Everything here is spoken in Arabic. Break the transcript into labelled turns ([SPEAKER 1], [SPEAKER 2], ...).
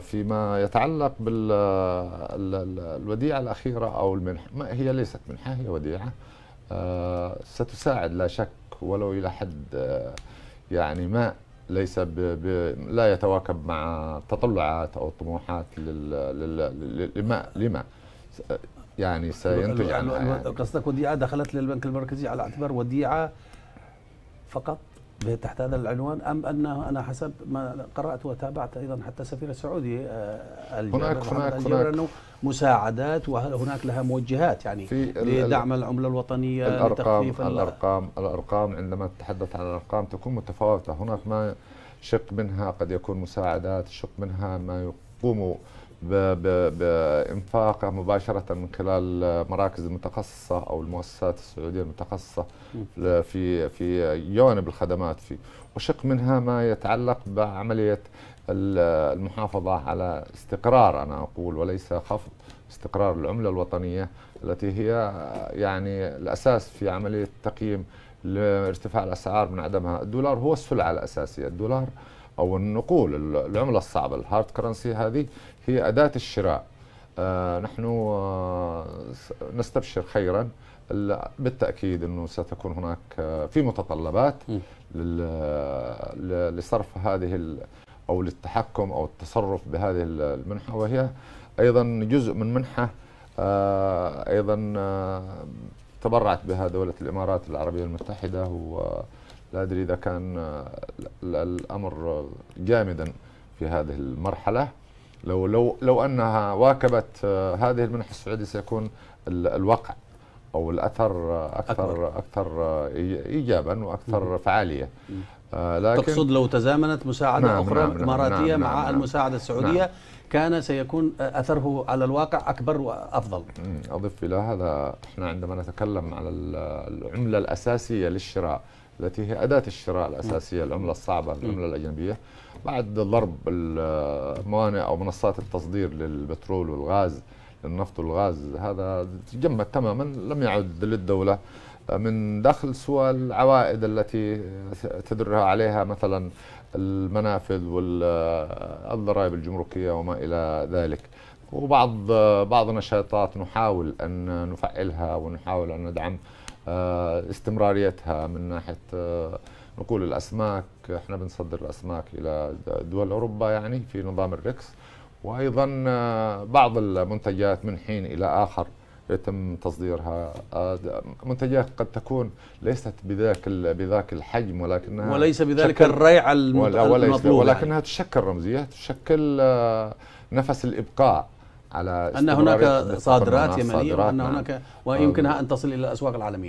[SPEAKER 1] فيما يتعلق بالوديعة الأخيرة أو المنحة ما هي ليست منحة هي وديعة آه، ستساعد لا شك ولو إلى حد آه، يعني ما ليس ب ب لا يتواكب مع التطلعات أو الطموحات لل لل لما لما يعني سينتج عنها يعني.
[SPEAKER 2] قصدك وديعة دخلت للبنك المركزي على اعتبار وديعة فقط تحت هذا العنوان أم أنه أنا حسب ما قرأت وتابعت أيضا حتى السفير السعودي آه، هناك هناك هناك أنه مساعدات وهل هناك لها موجهات يعني في لدعم العملة الوطنية الأرقام الأرقام
[SPEAKER 1] الأرقام عندما تتحدث عن الأرقام تكون متفاوتة هناك ما شق منها قد يكون مساعدات شق منها ما يقوم بانفاق مباشرة من خلال مراكز المتخصصة أو المؤسسات السعودية المتخصصة في في جوانب الخدمات في وشق منها ما يتعلق بعملية المحافظة على استقرار أنا أقول وليس خفض استقرار العملة الوطنية التي هي يعني الأساس في عملية تقييم لارتفاع الأسعار من عدمها الدولار هو السلعة الأساسية الدولار او النقول العمله الصعبه الهارد كرنسي هذه هي اداه الشراء آه نحن آه نستبشر خيرا بالتاكيد انه ستكون هناك آه في متطلبات لصرف هذه او للتحكم او التصرف بهذه المنحه وهي ايضا جزء من منحه آه، ايضا آه، تبرعت بها دوله الامارات العربيه المتحده و لا أدري إذا كان آه، الأمر جامدا في هذه المرحلة لو لو لو أنها واكبت آه، هذه المنح السعودي سيكون الوقع أو الأثر آه، أكثر أكثر إيجابا وأكثر
[SPEAKER 2] فعالية لكن تقصد لو تزامنت مساعدة نعم أخرى نعم, نعم، إماراتية نعم مع نعم،, نعم المساعدة السعودية نعم كان سيكون أثره على الواقع أكبر وأفضل أضف
[SPEAKER 1] إلى هذا إحنا عندما نتكلم على العملة الأساسية للشراء التي هي أداة الشراء الأساسية العملة الصعبة العملة الأجنبية بعد ضرب الموانئ أو منصات التصدير للبترول والغاز النفط والغاز هذا تجمد تماما لم يعد للدولة من دخل سوى العوائد التي تدرها عليها مثلا المنافذ والضرائب الجمركية وما إلى ذلك وبعض بعض نشاطات نحاول أن نفعلها ونحاول أن ندعم آه، استمراريتها من ناحيه آه، نقول الاسماك احنا بنصدر الاسماك الى دول اوروبا يعني في نظام الريكس وايضا آه، بعض المنتجات من حين الى اخر يتم تصديرها منتجات قد تكون ليست بذاك بذاك الحجم ولكنها وليس بذلك الريعه المطلوبه يعني. ولكنها يعني. تشكل رمزيه تشكل نفس الابقاء على ان هناك صادرات يمنيه وان هناك ويمكنها ان
[SPEAKER 2] تصل الى الاسواق العالميه